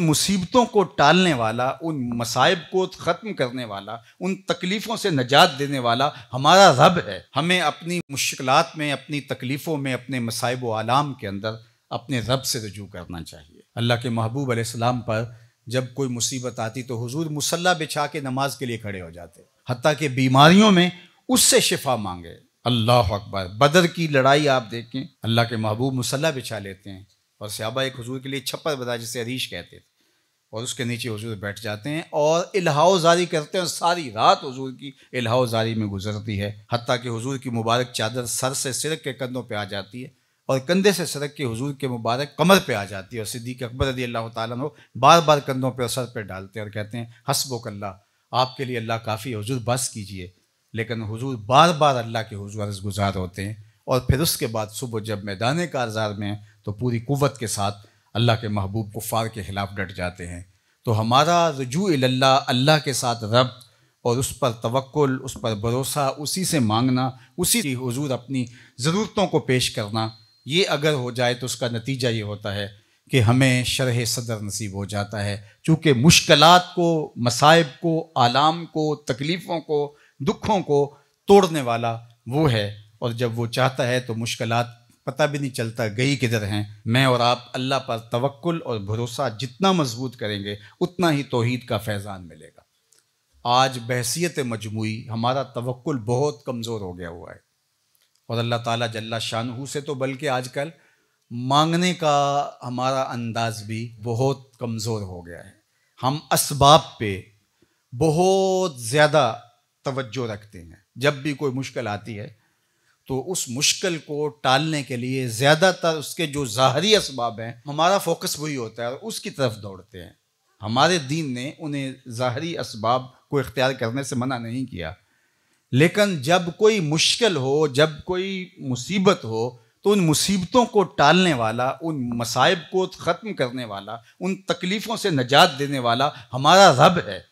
मुसीबतों को टालने वाला उन मसाइब को ख़त्म करने वाला उन तकलीफ़ों से नजात देने वाला हमारा रब है हमें अपनी मुश्किल में अपनी तकलीफ़ों में अपने मसाइब आलाम के अंदर अपने रब से रजू करना चाहिए अल्लाह के महबूब आसमाम पर जब कोई मुसीबत आती तो हजूर मुसल्ला बिछा के नमाज के लिए खड़े हो जाते हती कि बीमारियों में उससे शिफा मांगे अल्लाह अकबर बदर की लड़ाई आप देखें अल्लाह के महबूब मुसल्ला बिछा लेते हैं और सहाबा एक हजूर के लिए छप्पर बदा जिसे हरीश कहते थे और उसके नीचे हजूर बैठ जाते हैं और इलाहा जारी करते हैं सारी रात हजूर की इलाहा जारी में गुजरती है हती कि हजूर की मुबारक चादर सर से सिरक के कंधों पर आ जाती है और कंधे से सड़क के हजूर के मुबारक कमर पे आ जाती है और सिद्दीक अकबर अली अल्लाह तालो बार बार कंधों पे और सर पे डालते हैं और कहते हैं हसबोक कल्ला आपके लिए अल्लाह काफ़ी हजूर बस कीजिए लेकिन हजूर बार बार अल्लाह के हजूर गुज़ार होते हैं और फिर उसके बाद सुबह जब मैदान कारजार में तो पूरी कुवत के साथ अल्लाह के महबूब कुफ़ार के ख़िलाफ़ डट जाते हैं तो हमारा रजू अल्लाह अल्लाह के साथ रब और उस पर तवक्ल उस पर भरोसा उसी से मांगना उसी की हजूर अपनी ज़रूरतों को पेश करना ये अगर हो जाए तो उसका नतीजा ये होता है कि हमें शरह सदर नसीब हो जाता है चूँकि मुश्किल को मसाइब को आलाम को तकलीफ़ों को दुखों को तोड़ने वाला वो है और जब वो चाहता है तो मुश्किल पता भी नहीं चलता गई किधर हैं मैं और आप अल्लाह पर तवक्ल और भरोसा जितना मजबूत करेंगे उतना ही तोहद का फैज़ान मिलेगा आज बहसीत मजमू हमारा तवक्ल बहुत कमज़ोर हो गया हुआ है और अल्लाह ताला जल्ला शाहू से तो बल्कि आजकल मांगने का हमारा अंदाज भी बहुत कमज़ोर हो गया है हम इसबाब पे बहुत ज़्यादा तवज्जो रखते हैं जब भी कोई मुश्किल आती है तो उस मुश्किल को टालने के लिए ज़्यादातर उसके जो ज़ाहरी इसबाब हैं हमारा फोकस वही होता है और उसकी तरफ दौड़ते हैं हमारे दीन ने उन्हें ज़ाहरी इसबाब को इख्तियार करने से मना नहीं किया लेकिन जब कोई मुश्किल हो जब कोई मुसीबत हो तो उन मुसीबतों को टालने वाला उन मसाइब को ख़त्म करने वाला उन तकलीफ़ों से नजात देने वाला हमारा रब है